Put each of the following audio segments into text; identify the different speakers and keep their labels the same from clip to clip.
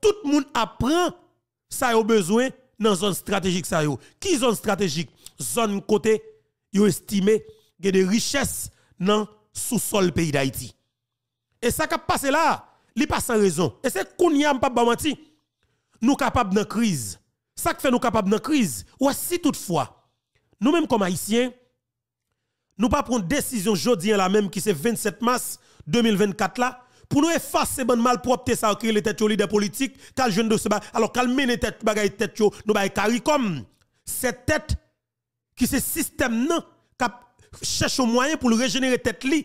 Speaker 1: tout le monde apprend ça a besoin dans zone stratégique ça yo. Qui zone stratégique Zone côté yo estimé y a des richesses dans sous-sol pays d'Haïti. Et ça qui passé là, il pas sans raison. Et c'est qu'on y a pas menti. Nous capables dans crise. Ça qui fait nous capables dans crise. Ou si toutefois, nous mêmes comme haïtiens, nous pas prendre décision jodi la même qui c'est 27 mars 2024 là pour nous effacer bande mal propre ça créé les têtes de politiques politique, jeune de alors calmer les têtes, bagaille tête yo nous caricom cette tête qui ce système non qui cherche un moyen pour le régénérer tête li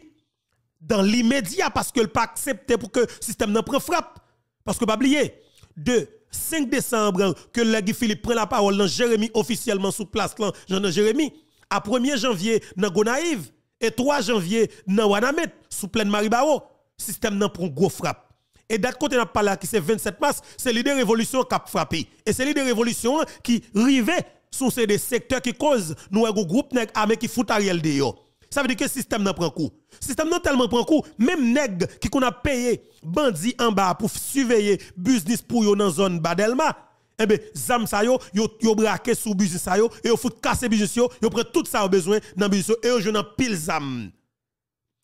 Speaker 1: dans l'immédiat parce que le pas accepté pour que le système ne prend frappe parce que pas oublier de 5 décembre hein, que le Philippe prend la parole dans Jérémy officiellement sous place là Jérémy à 1er janvier dans Gonaïve et 3 janvier dans Wanamet sous pleine Maribao système n'a prend gros frappe. Et d'un côté, n'a pas là qui c'est 27 mars, c'est l'idée révolution qui a frappé. Et c'est l'idée révolution qui rivait sur ces des secteurs qui causent nous un groupe nèg armé qui fout Ariel dehors. Ça veut dire que le système n'a prend coup. Le système n'a tellement prend coup, même nèg qui qu'on a payé bandits en bas pour surveiller business pour yo dans la zone Badelma. Eh bien, zam sa yo, yo, yo braqué business sa yo, et yo fout casser business yo, yo prend tout ça au besoin dans business et yo joué pile zam.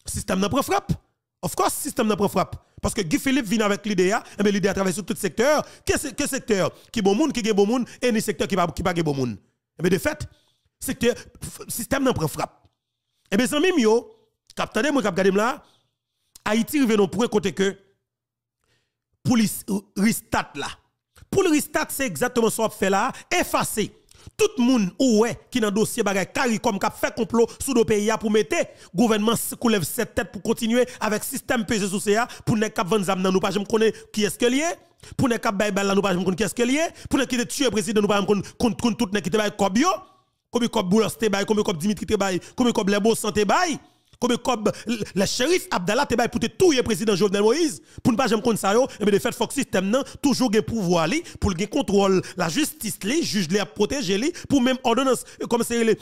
Speaker 1: Système n'a prend frappe. Of course, système n'a pas frappe. Parce que Guy Philippe vient avec l'idée, et hein. eh bien l'idée à sur tout secteur. Quel secteur qui bon monde, qui est bon monde, et ni secteur qui pas qui pas bon monde. Et eh de fait, le système n'a pas frappe. Et eh bien, sans même yo, captez moi, cap là, Haïti revient au point côté que, pour le restat là. Pour le restat, c'est exactement ce qu'on fait là, effacer tout le monde ouais qui dans dossier qui a comme qui fait complot sous le pays pour mettre gouvernement soulève cette tête pour continuer avec système pesé sous pour ne cap vendre nous pas connaît qui est-ce que est, pour ne cap nous pas qui est-ce que pour ne tuer président nous pas contre tout ne ce qui te dimitri te santé comme le shérif Abdallah te pour te le président Jovenel Moïse pour ne pas j'aime ça yo et eh ben de fait système nan toujours gain pouvoir li pour la justice li juge li protéger li pour même ordonnance euh, comme c'est les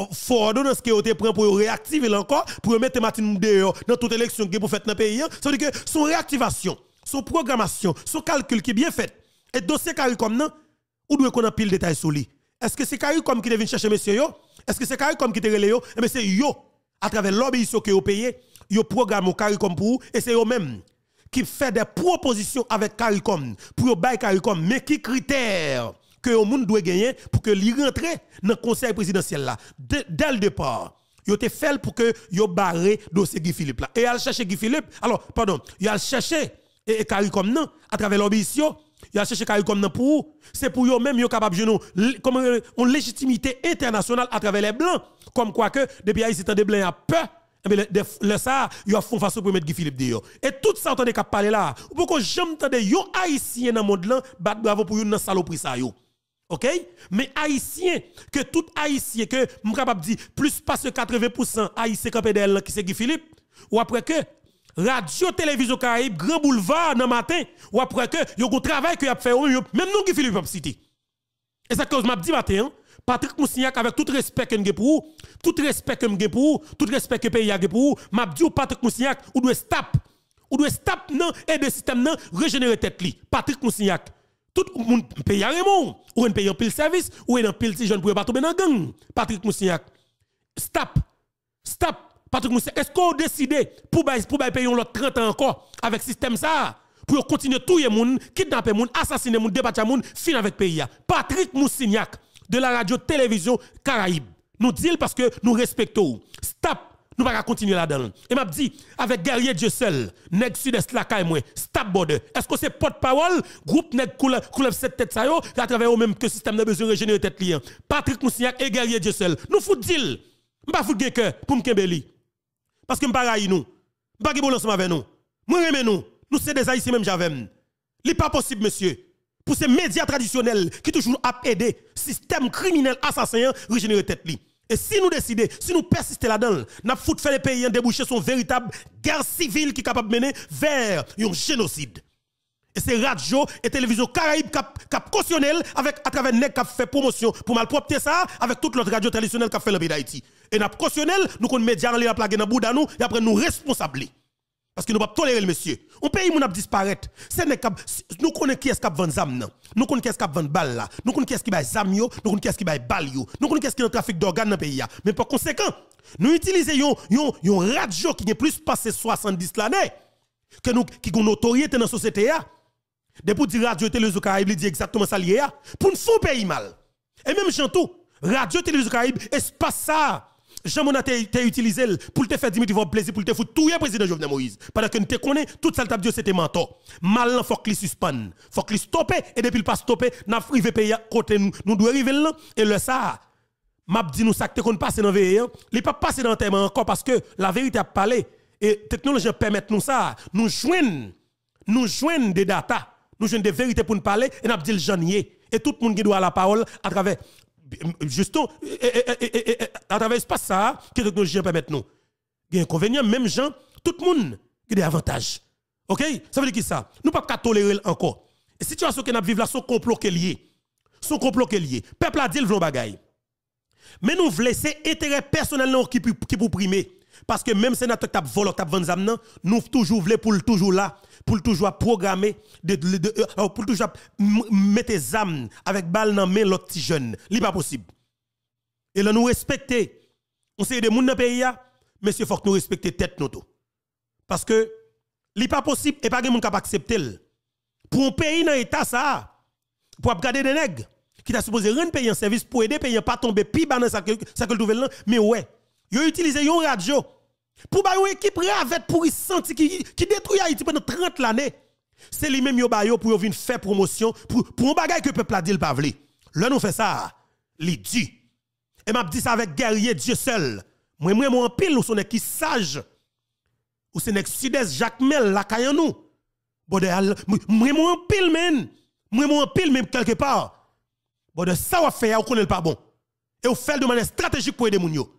Speaker 1: euh, faut ordonnance a été prend pour réactiver encore pour mettre Martin dehors dans toute élection qui pour faire dans pays ça veut dire que son réactivation son programmation son calcul qui est bien fait et dossier CARICOM nan ou doit qu'on a pile détail sur lui est-ce que c'est CARICOM qui venu chercher monsieur yo est-ce que c'est CARICOM qui te relé yo mais eh c'est yo à travers l'obéissance que vous payez, vous programme CARICOM pour vous, et c'est vous-même qui fait des propositions avec CARICOM, pour vous bayer CARICOM, mais qui critère que vous monde doit gagner pour que vous rentre dans le conseil présidentiel là. Dès le départ, vous avez fait pour que barrez le dossier Guy Philippe là. Et allez chercher Guy Philippe, alors, pardon, vous avez cherché CARICOM non, à travers l'obéissance, il a cherché comme pour C'est pour eux même yon capable de comme euh, une légitimité internationale à travers les blancs. Comme quoi que depuis Haïti tant des blancs a peur. Mais eh le ça, ils font façon pour mettre Guy Philippe yo. Et tout ça, entendez qu'à parler là. Pourquoi j'aime de yo haïtien dans le monde là, bat bravo pour yon dans saloperie ça yo. OK Mais haïtien que tout haïtien que m'capable dire plus parce 80% haïtien qui c'est Guy Philippe ou après que Radio Télévision Caraïbe, Grand Boulevard, dans matin, ou après que, yon a travail que y a fait, même nous qui Philippe City. Et ça, cause je dit matin, hein, Patrick Moussignac, avec tout respect que nous pour tout respect que nous pour tout respect que pays a pour m'a dit oh, Patrick Moussignac, ou doit stop, ou doit stop, non, et de système, non, régénérer tête li. Patrick Moussignac. Tout le monde paye à Raymond, ou en paye un pile service, ou en pile si ne pouvais pas tomber dans gang. Patrick Moussignac. Stop. Stop. Patrick Moussa, est-ce qu'on décide pour pour payer l'autre 30 ans encore avec système ça pour continuer tout les monde, kidnapper le assassiner le débattre le finir avec le pays. Patrick Moussignac de la radio télévision Caraïbe. Nous dit parce que nous respectons. Stop, nous pas continuer là-dedans. Et m'a dit avec guerrier Dieu seul, nèg sud-est la caille stop border. Est-ce que c'est porte-parole groupe nèg couleur cette tête ça yo à travers eux même que système de besoin régénérer tête lien. Patrick Moussignac et guerrier Dieu seul. Nous fout deal. pas fout que pour liens. Parce que m'paraï nous. ne pas ensemble avec nous. Moi remè nous. Nous c'est des haïtiens même j'avais. n'est pas possible monsieur. Pour ces médias traditionnels qui toujours nous aider système criminel assassin régénérer tête li. Et si nous décidons, si nous persistons là-dedans, nous foutons faire les pays déboucher son véritable guerre civile qui est capable de mener vers un génocide. Et ces radio et télévision caraïbes qui cap cautionné, avec à travers nèg qui fait promotion pour propter ça avec toute l'autre radio traditionnelle qui fait le pays d'Haïti et nous cautionnel, nous connaissons les médias, en avons dans bouda nous, et après nous responsables. Parce que nous ne pouvons pas tolérer le monsieur. Un pays a disparaître, nous connaissons qui est-ce qui vend zam, nous connaissons qui est-ce qui vend balle là, nous connait qui est-ce qui vend zam, nous connait qui est-ce qui vend balle, nous connait qui est-ce qui dans trafic d'organes dans le pays. Mais par conséquent, nous utilisons un radio qui est plus passé 70 l'année que nous qui gon notoriété dans la société. Depuis dire radio télévision Caraïbes, il dit exactement ça lié pour nous faire pays mal. Et même Chantou, radio télévision Caraïbes, espace ça jamais on a été utilisé pour te faire Dimitri plaisir, pour te foutre tout le président Jovenel Moïse. Pendant que nous te connaissons, tout ça, dit Dieu, c'était menton. Mal, faut qu'il suspende. Faut qu'il stoppe. Et depuis le pas stoppé, nous avons arrivé pays côté nous. Nous devons arriver là. Et le ça, m'a dit nous ça que nous passer dans ne il hein. pas passer dans terme encore parce que la vérité a parlé. Et la technologie permet nous ça. Nous joignons, nous joignons des data, nous jouons des vérités pour nous parler et nous dit le Et tout le monde qui doit la parole à travers justement, eh, eh, eh, à travers pas ça, que les technologie permet nous. Il y a des inconvénients, même gens, tout le monde a des avantages. OK Ça veut dire qui ça Nous ne pouvons pas tolérer encore. La situation que nous vivons là, son complot qui est Son complot qui est peuple a dit le vlon bagaille. Mais nous voulons laisser intérêt personnel qui pour primer. Parce que même si nous a volé, qui a nous toujours voulons pour toujours là, pour toujours programmer, euh, euh, pour toujours mettre des âmes avec balle dans main l'autre jeune. Ce n'est pas possible. Et là, nous respectons, On sait des gens dans le pays, mais il faut que nous respections tête nous Parce que ce n'est pas possible et pas les gens pas accepter. Pour un pays dans l'État, ça, pour garder des nègres, qui sont supposé rendre payer en service pour aider pays à pas tomber plus dans ce que, mais ouais. Ils ont utilisé une radio pour une équipe ravette pour sentir qui, qui détruit Haïti pendant 30 l'année. C'est lui-même yon bayo pour venir faire promotion pour pour un bagage que peuple a dit le pavé. Là nous fait ça, les dit. Et m'a dit ça avec guerrier Dieu seul. Moi moi moi en pile ou son qui sage. Ou c'est nek sud-est Jacques Mel la kayan nous. Bode moi moi en pile men. Moi moi en pile même quelque part. Bode ça va faire ou connaît pas bon. Et ou fait de manière stratégique pour aider moun yo.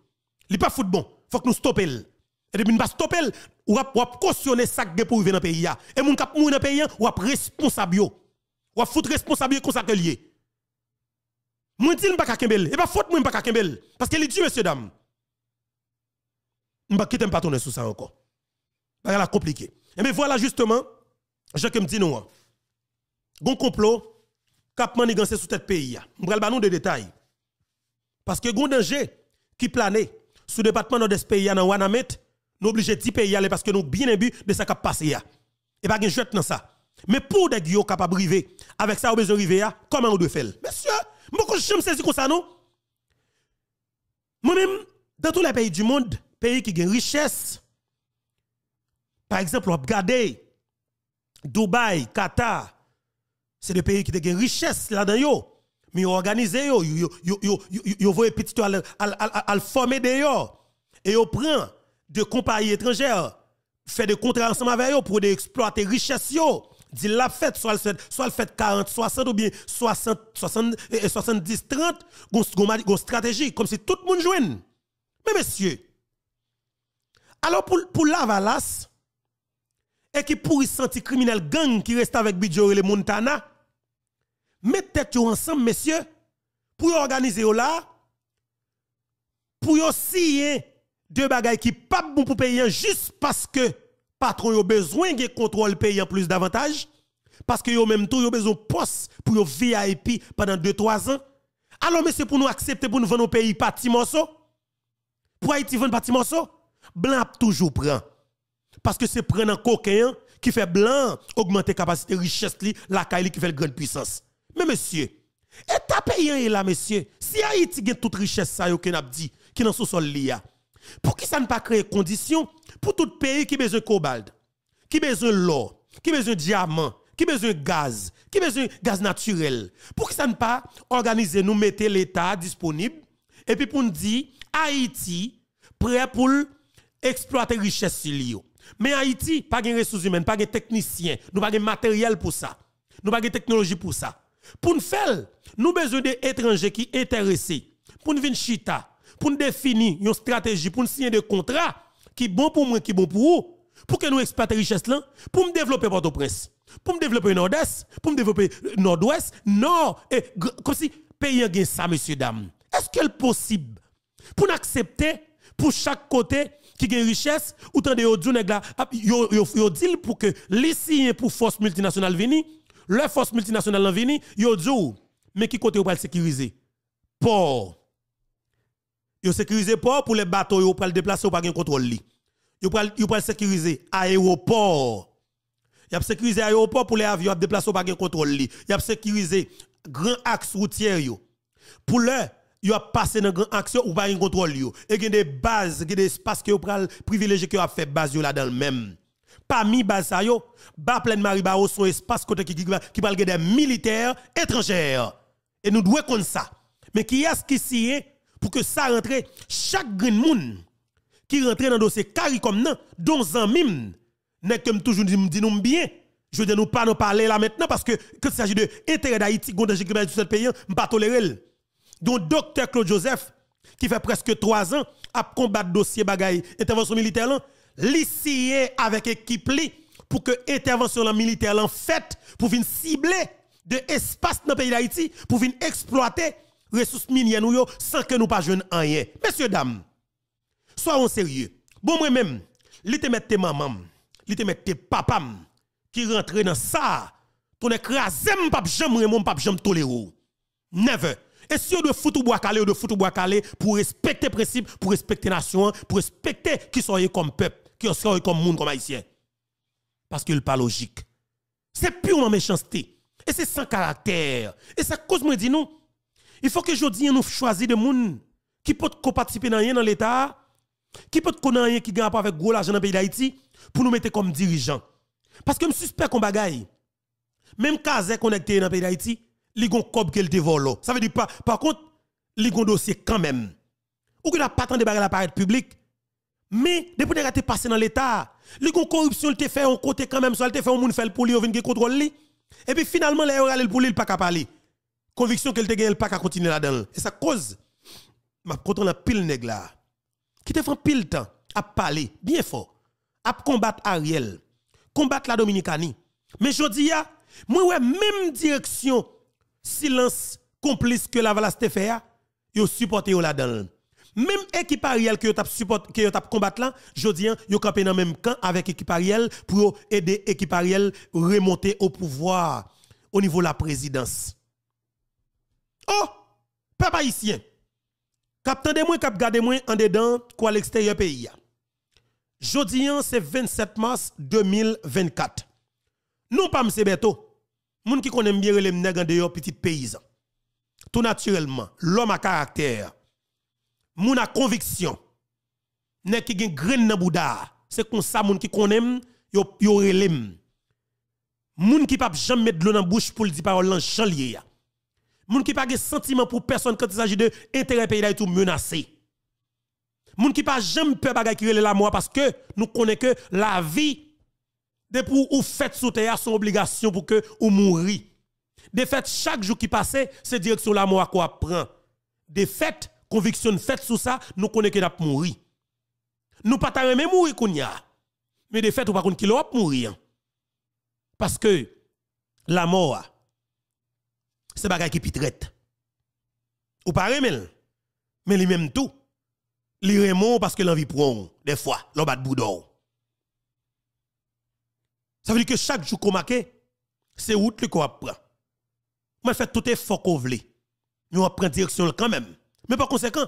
Speaker 1: Li pas foot bon. Faut que nous stoppions. Et depuis nous pas stopper ou ap cautionner sac de pour dans le pays. Et moun kap moun dans pays, ou ap responsable. Ou ap foot responsable comme ça que lié. le dit m'pa kakembel. Et pas faute moun pas kakembel. Parce que li dit, monsieur dame. M'pa quitte pas tourner sur ça encore. Bah, la compliqué. Et mais voilà justement, je me dis non. Hein. Gon complot, cap manigancer sous tête pays. ba nous de détails. Parce que gon danger qui planait sous département de des pays dans Wanamet, nous obligés d'y pays aller parce que nous bien but de ce qui a passé. Et pas de jet dans ça. Mais pour des gens capables de avec ça, au besoin de comment on doit faire Monsieur, je ne sais pas comme ça, non Moi-même, dans tous les pays du monde, pays qui ont richesse, par exemple, regardez Dubaï, Qatar, c'est des pays qui ont richesse là-dedans mais organisé yo yo e yo yo yo petit al former d'ailleurs et yo prend de compagnies étrangères fait des contrats ensemble avec eux pour exploiter richesse yo dit la fête soit soit fait 40 60 ou bien 60 70 30 gon stratégie comme si tout le monde jouait. mais messieurs alors pour pour Lavalas et qui pourrit senti criminel gang qui reste avec et les Montana mettez vous ensemble, messieurs, pour organiser là, pour signer deux bagailles qui pas bon pour payer juste parce que patron a besoin de contrôle en plus davantage, parce que yo même tout yo besoin poste pour yo VIP pendant 2-3 ans. Alors, messieurs, pour nous accepter, pour nous vendre au pays pas petits morceau, pour Haïti vendre petits morceau, blanc toujours prend. Parce que c'est prendre un coquin qui fait blanc augmenter capacité richesse li, la caille qui fait grande puissance. Mais monsieur, état paysan est là, monsieur. Si Haïti a toute richesse, ça, yo, n'a qui dans sous-sol l'IA. Pour qui ça ne pas créer conditions pour tout pays qui besoin de cobalt, qui besoin de l'or, qui besoin diamant, qui besoin gaz, qui besoin gaz naturel. Pour qui ça ne pas organiser, nous mettre l'État disponible, et puis pour nous dire, Haïti, prêt pour exploiter richesse sur Mais Haïti, pas de ressources humaines, pas de techniciens, nous pas de matériel pour ça, nous pas de technologie pour ça. Pour nous faire, nous besoin d'étrangers qui intéressés, pour nous venir chita, pour nous définir une stratégie, pour nous signer des contrats qui bon pour moi, qui bon pour vous, pour que nous exploitions richesse là, pour nous développer Port-au-Prince, pour nous développer Nord-Est, pour nous développer Nord-Ouest, Nord, et comme si pays gain ça, messieurs, dames. Est-ce que est possible pour accepter pour chaque côté qui gagne richesse, ou tant de yo, yo, yo, yo, deal pour que les signes pour force multinationale viennent le force multinationale en vini, yo dit mais qui côté pour sécuriser Port. Yo sécuriser port pour les bateaux yo pour le déplacer pas gen contrôle li. Yo pral, yo sécuriser aéroport. Y a sécurisé aéroport pour les avions à déplacer pas les contrôle li. Y a sécurisé grand axe routier yo. Pour le yo a passé dans grand axe ou pas gen contrôle yo. Et gen des bases, gen des espaces que yo pral privilégié que a fait base là dans le même. Parmi Basayo, bas Marie bao son espace côté qui, qui, parle des militaires étrangers. Et nous devons comme ça. Mais qui est-ce qui s'y est pour que ça rentre chaque grand monde qui rentre dans le dossier carré comme non, dans un mime, n'est comme toujours dit nous bien. Je ne nous pas nous parler là maintenant parce que quand il s'agit de intérêt d'Haïti, gondage de ce pays, je ne pas tolérer. Donc, docteur Claude Joseph, qui fait presque trois ans, a combattre dossier bagaille intervention militaire là, lissier avec équipe pour que intervention militaire en fait pour venir cibler de espace dans le pays d'Haïti pour venir exploiter ressources minières sans que nous pas jeune rien. Messieurs dames, soyons sérieux. Bon moi même, li te mette maman, li te papam qui rentre dans ça, ton écrasé pas jam mon pap jam toléro. Never. Et si on doit foutre bois calé, de doit foutre bois calé pour respecter principe, pour respecter nation, pour respecter qui soyez comme peuple comme monde comme haïtien. Parce qu'il n'est pas logique. C'est purement méchanceté. Et c'est sans caractère. Et ça cause moi dit non. Il faut que je nous choisir des gens qui peuvent participer dans rien dans l'État, qui peuvent connaître rien qui gagne pas avec gros l'argent dans le pays d'Haïti pour nous mettre comme dirigeants. Parce que je suspecte qu'on bagaille. Même Caser connecté dans le pays d'Haïti, il y a un cob Ça veut dire pas. Par contre, il y dossier quand même. Ou que la patente de bagaille à la publique, mais depuis que tu passé dans l'État, les corruption te fait un côté quand même, soit te fait un monde fait pour lui, on vient contrôle lui. Et puis finalement, les aller pour lui, il pas qu'à parler. Conviction qu'elle te gagne, pas qu'à continuer là-dedans. Et ça cause, ma quand on a pile nègre là, qui te fait pile temps à parler, bien fort, à combattre Ariel, combattre la Dominicanie. Mais je dis, moi, même direction, silence complice que la te fait, yo supporte supporter là-dedans. Même équipe Ariel qui tap support que tap combattre là, jodi hein, yo campé dans même camp avec équipe Ariel pour aider équipe Ariel remonter au pouvoir au niveau de la présidence. Oh, papa haïtien. Captain de moi, cap garder moi en dedans quoi l'extérieur pays. Jodi hein, c'est 27 mars 2024. Non pas M. Beto. Moun qui connaît bien les nègres en dehors petit paysan. Tout naturellement, l'homme à caractère moun a conviction nèg ki gen grain nan bouda c'est comme ça moun qui connaît yo yo relem moun ki pa jamais mettre de l'eau dans bouche pour dire parole en ya moun ki pas gen sentiment pour personne quand il s'agit de intérêt pays là tout menacé moun ki pa jamais peur bagay qui la moi parce que nous connaît que la vie de pour ou fête sous terre son obligation pour que ou mourir de fait chaque jour qui passait c'est que la mort qu'on prend de fait conviction faite sur ça, nous connaissons que nous mourir. Nous pas même mourir Mais de fait, ou pas qu'on pas mourir. Parce que la mort, c'est bagay qui pitrette. Ou pas remel. Mais lui même tout. Li remon parce que l'envie prend, des fois, l'on bat Ça veut dire que chaque jour qu'on marque, c'est route qu'on apprend. On fait tout effort qu'on nous Mais on prend direction quand même. Mais par conséquent,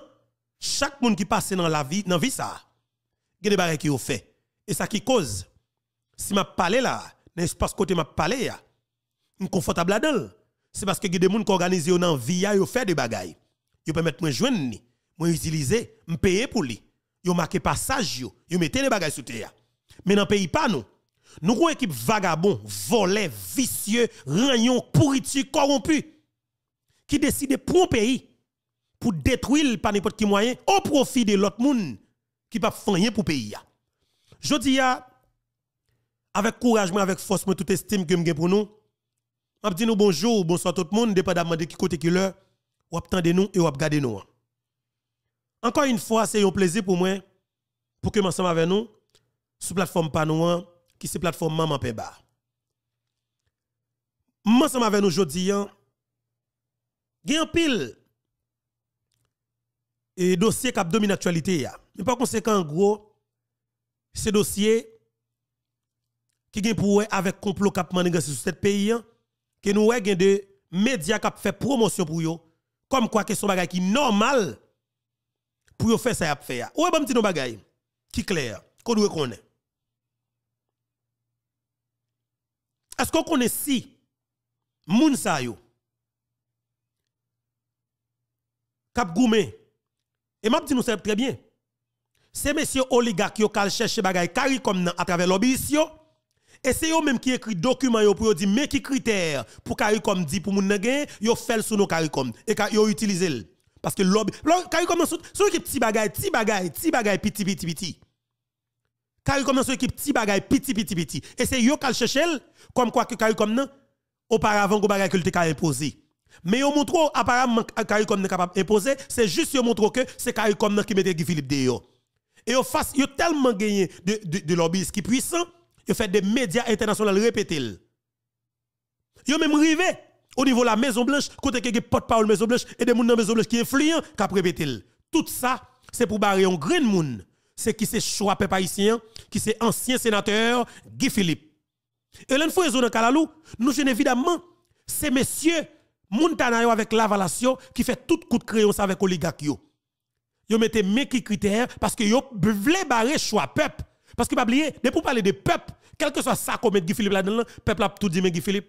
Speaker 1: chaque monde qui passe dans la vie, dans la vie ça, il y a des qui ont fait. Et ça qui cause, si je parle là, dans l'espace côté ma parle ah, je suis confortable là-dedans. C'est parce que il y a des gens qui organisent dans la vie, ah, ils fait des bagailles. Ils permettent de joindre, de utiliser, de payer pour lui. Ils marqué passage, ils mettent les bagailles sur terre. Ah. Mais dans le pays, pas nous. Nous avons une équipe vagabond, volée, vicieux, rayon, pourriture, corrompu, qui décide pour un pays détruire par n'importe qui moyen au profit de l'autre monde qui pas rien pour pays Je dis avec courage avec force tout toute estime que me pour nous. dit bonjour, bonsoir tout le monde dépendamment de qui côté qui l'heure ou attendez nous et ou regardez nous. Encore une fois, c'est un plaisir pour moi pour que ensemble avec nous sur plateforme Panouan qui c'est plateforme Maman Peba. Ensemble avec nous aujourd'hui, il y pile et dossier qui a dominé l'actualité. Mais par conséquent, en gros, ce dossier qui est pour avec complot qui a sur ce pays, hein, que nous avons des médias qui fait promotion pour eux, comme quoi que ce bagay qui normal pour faire ça. faire. Ou bien, petit bagay qui clair, qu'on doit connaître. Est-ce qu'on connaît si moun sa yo kap goumen et m'a dit nous très bien. C'est messieurs oligarques qui ont cherché des CARICOM à travers l'obéissance. Et c'est eux même qui écrit document pour dire mais qui critères pour CARICOM dit pour moun gagner, fait sous nos CARICOM et yo utilisé parce que lobby CARICOM sont son équipe petit bagay, petit bagay, petit petit petit petit. CARICOM sont équipe petit bagay petit petit petit et c'est eux qui cherché comme quoi que CARICOM auparavant go que mais yon montre apparemment CARICOM n'est capable d'imposer, c'est juste yon montre que c'est CARICOM qui mette Guy Philippe dehors. Et yon face, a tellement gagné de, de, de lobbyistes qui puissant, ils fait des médias internationaux répétés. Ils ont même arrivé au niveau de la Maison Blanche, côté que porte-parole Maison Blanche et des gens dans Maison Blanche qui influent. qui répété. Tout ça, c'est pour barrer un Green monde. C'est qui c'est choix peuple qui c'est ancien sénateur Guy Philippe. Et l'une fois, dans Kalalou, nous, évidemment, ces messieurs Montana yo avec l'avalation qui fait tout coup de crayon avec oligarque yo. Yo mette mes qui critères parce que yo vle barrer choix peuple. Parce que pas oublié. de pour parler de peuple, quel que soit ça comme Guy Philippe là-dedans, peuple a tout dit mais Guy Philippe.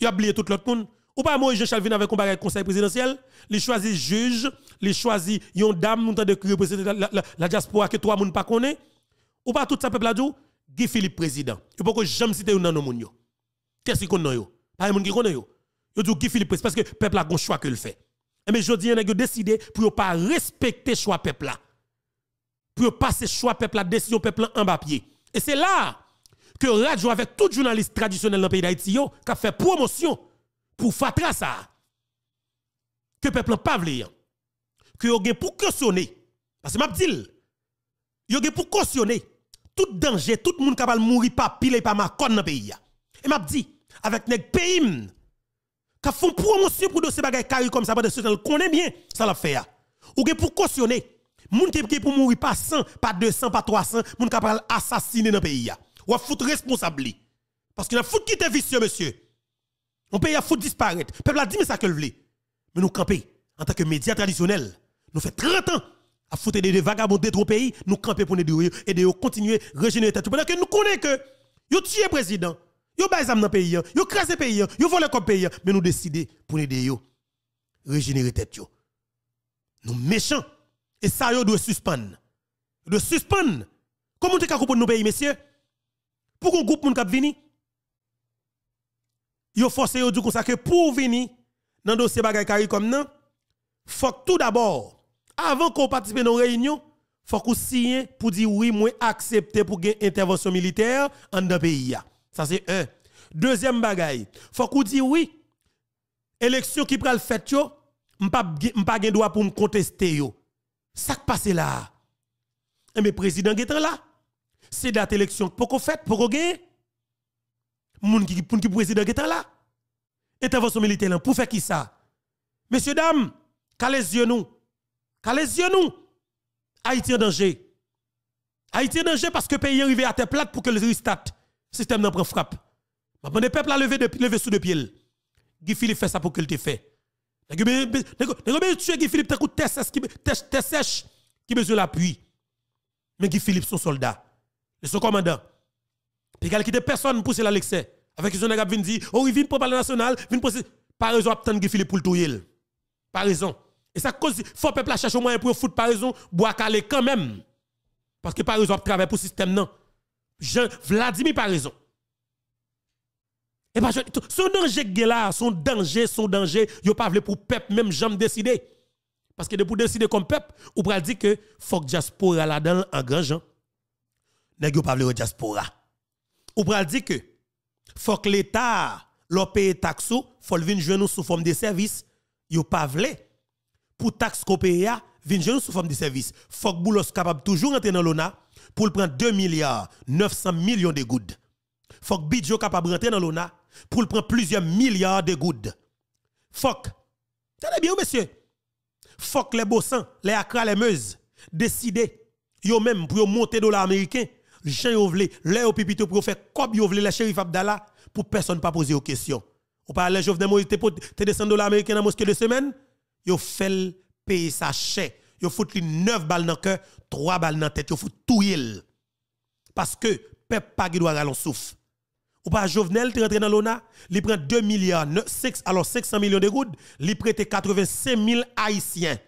Speaker 1: il a oublié tout l'autre monde. Ou pas moi, Jean-Charles Vina avec un bagage conseil présidentiel, il choisit juge, il choisit yon dame nous de représenter la, la, diaspora que trois moun pas connaît. Ou pas tout ça peuple là dit, Guy Philippe président. Et que jamais citer un nan moun yo. Qu'est-ce qu'il connaît yo? Pas moun qui connaît yo. Je dis que Philippe parce que le peuple a un choix que le fait. Eh, mais je dis, a décidé pour ne pas respecter le choix peuple là. Pour ne pas le choix peuple la décision peuple en bas pied. Et c'est là que Radio avec tout journaliste traditionnel dans le pays d'Haïti qui a fait promotion pour faire ça. Que peuple pas voulu. Que yo pour cautionner parce que m'a dit yo pour cautionner tout danger, tout monde capable mourir pas pile et pas ma dans le pays. Et m'a dit avec nèg pays T'as font promotion pour dossier bagages carré comme ça parce que vous connaît bien ça l'affaire. fait. Ou pour cautionner moun qui pour mourir pas 100, pas 200, pas 300, moun capable assassiner dans pays Ou à foutre responsable parce qu'il a foutre qui est vicieux monsieur. On pays a disparaître. Peuple a dit mais ça que le Mais nous camper en tant que médias traditionnels, nous fait 30 ans à foutre des, vagabonds de trop pays, nous camper pour nous et de continuer à régénérer tête. Pendant que nous connaissons que vous tuez président yo baïs dans pays, yo crasé pays, yo volé comme pays, mais nous décidons pour aider yo régénérer tête yo. Nous méchants et ça yo doit suspendre. De suspendre. Comment tu ka comprendre nos pays messieurs Pour qu'on groupe moun k'ap vini Yo force yo du ça que pour venir dans dossier bagay kari comme nan, faut tout d'abord avant qu'on participe nos réunions faut qu'on signe pour dire oui, moi accepter pour une intervention militaire en dans pays. Ça, c'est un. Deuxième bagaille. Faut qu'on dise oui. Élection qui pral fait yo, m'pas pas gen droit pour me contester yo. Ça qui passe là. Et eh, mes président est là. C'est date élection pour qu'on fait, pour qu'on gagne. Moun qui pour qui président est là. Intervention militaire là pour faire qui ça Messieurs dames, calez yeux nous. Calez yeux nous. Haïti en danger. Haïti en danger parce que pays arrivé à terre plate pour que le ristat système n'a pas frappe. Ma le peuple a levé de lever sous de pied. Guy Philippe fait ça pour qu'il te fait. Nèg bien tué Guy Philippe tant coup test qui test sèche qui besoin l'appui. Mais Guy Philippe son soldat, le son commandant. Il Puis il de personne pour à l'excès. Avec son nèg vient dire oh il vient pour parler national, vient pour pas raison attendre Guy Philippe pour le touyer. Par raison. Et ça cause faut peuple chercher au moyen pour foutre par raison boire calé quand même. Parce que par raison travaille pour le système non. Jean Vladimir par raison. Et parce que son danger là, son danger, son danger, a pas pour peuple même j'en décider. Parce que de pour décider comme peuple, ou pral dire que faut que diaspora là-dedans en grand Jean. Nèg pas pas diaspora. Ou pral dire que faut que l'état leur paye taxe, faut le venir jouer nous sous forme de service, yo pas vle pour taxe qu'on paye vient sous forme de service. Fok Boulos capable toujours rentrer dans l'ONA pour prendre 2 milliards 900 millions de goudes. Fok Bidjo capable rentrer dans l'ONA pour prendre plusieurs milliards de gouttes. Fok, que. Tenez bien, monsieur. Fok les bossants, les akra, les meuses, décider, yo même, pour monter dollar américain, Jean vle, les au pipito pour faire comme Yovle, le shérif Abdallah, pour personne pas poser aux questions. On parle de Moïse, t'es descendu dollar américain dans mosquée de semaine, yo fait payer sa chèque. Yo fout li 9 balles dans le cœur, 3 balles dans la tête, yo fout tout yel. Parce que peuple pa qui doit aller souffle. Ou pas Jovenel te rentré dans l'ONA, il prend 2 milliards, alors 500 millions de gouttes, il prête 85 000 haïtiens.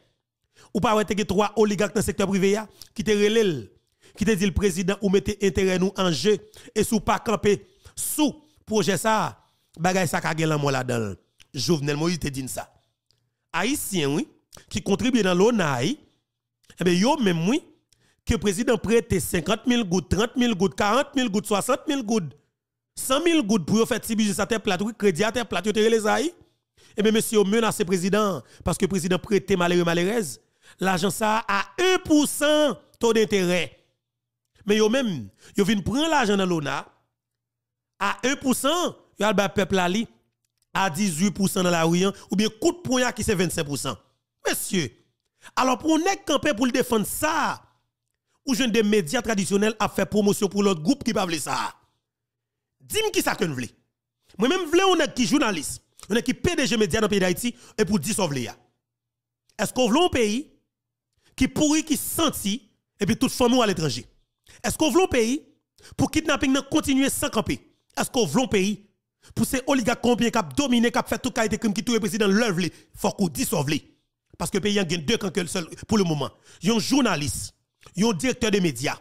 Speaker 1: Ou pas te trois oligarques dans le secteur privé qui te relèlent, qui te dit le président ou mettez intérêt nous en jeu et sous pas camper sous projet ça, bagay ça kagé la là dans Jovenel Moïse te dit ça. Haïtien, oui qui contribue dans l'ONAI, eh bien, yo même oui, que le président prête 50 000 gouttes, 30 000 gouttes, 40 000 gouttes, 60 000 gouttes, 100 000 gouttes pour faire petit budget à terre plate, crédit à terre les aïe. Eh bien, monsieur, menace président, parce que le président prête malheureux, malheureux, l'argent ça a 1% taux d'intérêt. Mais yo même, yo viennent prendre l'argent dans l'ONA, à 1%, yo al peuple ali, à 18% dans la rue, hein, ou bien coup de qui c'est 25% monsieur. Alors, pour est campé pour le défendre ça, ou jeune des médias traditionnels a fait promotion pour l'autre groupe qui veut ça. Dis-moi qui ça que vous Moi-même, je veux un qui journaliste, un qui PDG médias dans le pays d'Haïti, et pour dire Est-ce qu'on veut un pays qui pourri qui sentit, et puis toute femme à l'étranger? Est-ce qu'on veut un pays pour kidnapping continuer sans camper? Est-ce qu'on veut un pays pour ces oligarques combien qui dominé, qui fait tout qualité crime qui tout le président l'œuvre, faut qu'on parce que le pays a deux cancels seul pour le moment. Un journaliste, un directeur de médias.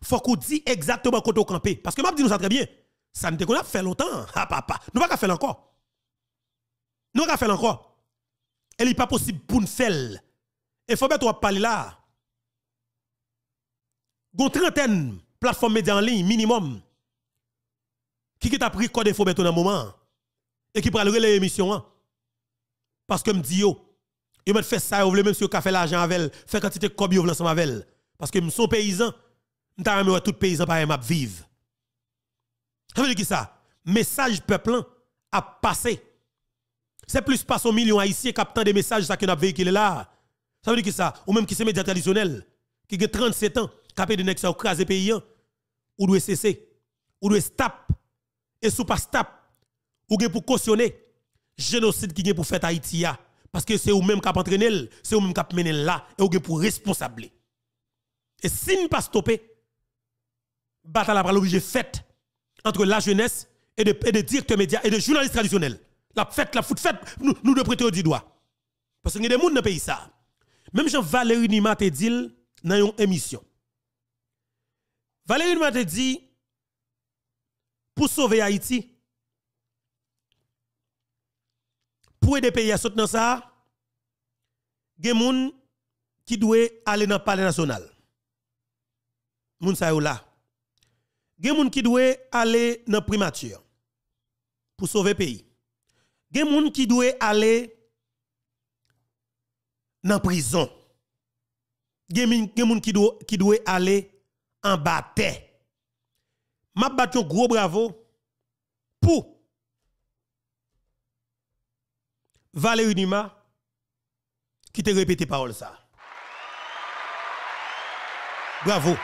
Speaker 1: il Faut qu'on dise exactement quand on campé parce que je dis nous ça très bien. Ça ne qu'on a fait longtemps, Nous ah, papa. Nous pas faire encore. Nous pas faire encore. Elle n'est pas possible pour nous faire. Et faut bien parler là. une trentaine plateformes médias en ligne minimum qui a pris code faut dans le moment et qui de l'émission hein. parce que me dis, ils mettent fait ça, vous voulez même si fait l'argent avec elle, fait quantité de cob, vous ensemble avec Parce que je suis paysan, je suis tout paysan par exemple vivre. Ça veut dire qui ça? Message peuple a passé. C'est plus pas son million haïtiens qui des messages ça qui n'a véhiculé là. Ça veut dire qui ça? Ou même qui c'est médias traditionnels, qui a 37 ans, qui a de nex au crasé paysans, ou doit cesser, ou doit stop, et sous pas stop, ou pour cautionner génocide qui est pour faire Haïti. Parce que c'est vous-même qui avez entraîné, c'est vous-même qui avez mené là, et vous êtes pour responsable. Et si ne pas stopper, bataille à j'ai faite entre la jeunesse et les de directeurs médias et de journalistes traditionnels. La fête, la foute fête, nous, nous devons prêter du doigt. Parce que y a des gens dans le pays ça. Même Jean-Valérie Nima te dit dans une émission. Valérie Nima dit, pour sauver Haïti, pour aider pays à sauter ça, il y a des gens qui doivent aller dans le palais national. Les gens qui doivent aller dans la primature pour sauver le pays. Il y a des gens qui doivent aller dans la prison. Il y a des gens qui doivent aller en bataille. Je bat gros bravo pour Valérie Nima qui te répété parole ça. Bravo.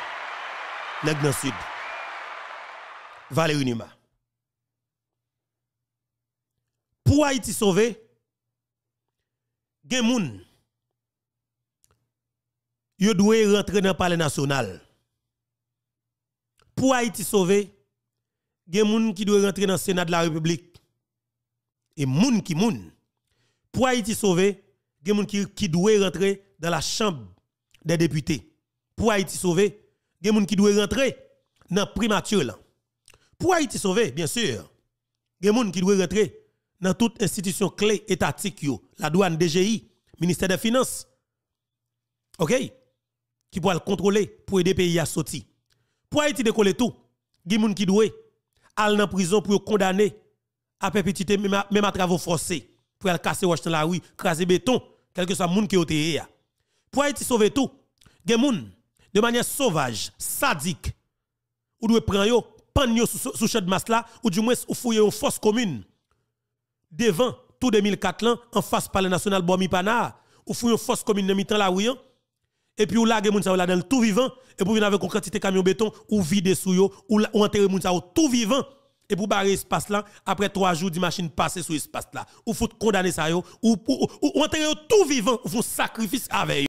Speaker 1: Nègre sud. Valérie Nima. Pour Haïti sauver, gen moun yo doit rentrer dans le palais national. Pour Haïti sauver, gen moun qui doit rentrer dans le Sénat de la République. Et moun qui moun pour Haïti sauver, il y a des qui, doivent rentrer dans la chambre des députés. Pour Haïti sauver, il y a des gens qui doivent rentrer dans la primature. Pour Haïti sauver, bien sûr, il y a des gens qui doivent rentrer dans toute institution clé étatique, la douane DGI, ministère des Finances, ok, qui pourra le contrôler pour aider pays à sortir. Pour Haïti décoller tout, il y qui doivent aller en prison pour condamner à perpétuité, même à travaux forcés pour aller casser washington dans la rue, craser béton, quel que soit le monde qui est Pour Haïti sauver tout, des monde de manière sauvage, sadique, ou doit prendre yo, pan yo sous sou masse là, ou du moins ou fouiller une force commune Devant tout 2004 là, en face palais national Bomi Pana, ou fouiller une force commune dans mitan la rue, hein. et puis ou lague moun sa ou la dans tout vivant, et pour venir avec une quantité camion béton, ou vide sous yo, ou, enterrer moun sa tout vivant et pour barrer espace là après trois jours des machine passer sur espace là ou faut condamner ça ou ou, ou, tout vivant ou sacrifices sacrifice avec